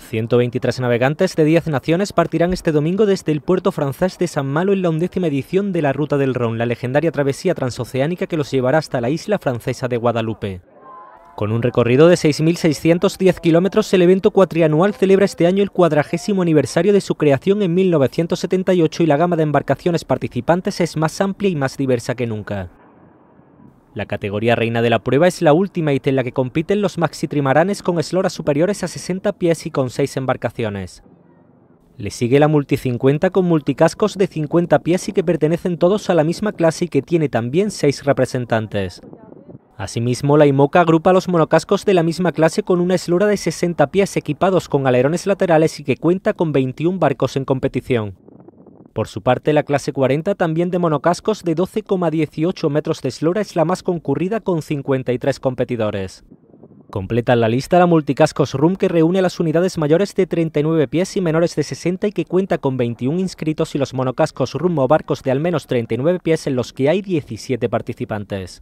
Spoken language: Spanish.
123 navegantes de 10 naciones partirán este domingo desde el puerto francés de San Malo en la undécima edición de la Ruta del Ron, la legendaria travesía transoceánica que los llevará hasta la isla francesa de Guadalupe. Con un recorrido de 6.610 kilómetros, el evento cuatrianual celebra este año el cuadragésimo aniversario de su creación en 1978 y la gama de embarcaciones participantes es más amplia y más diversa que nunca. La categoría reina de la prueba es la última y en la que compiten los maxi trimaranes con esloras superiores a 60 pies y con 6 embarcaciones. Le sigue la Multi 50 con multicascos de 50 pies y que pertenecen todos a la misma clase y que tiene también 6 representantes. Asimismo, la IMOCA agrupa los monocascos de la misma clase con una eslora de 60 pies equipados con alerones laterales y que cuenta con 21 barcos en competición. Por su parte, la clase 40 también de monocascos de 12,18 metros de eslora es la más concurrida con 53 competidores. Completa la lista la multicascos Room que reúne las unidades mayores de 39 pies y menores de 60 y que cuenta con 21 inscritos y los monocascos Room o barcos de al menos 39 pies en los que hay 17 participantes.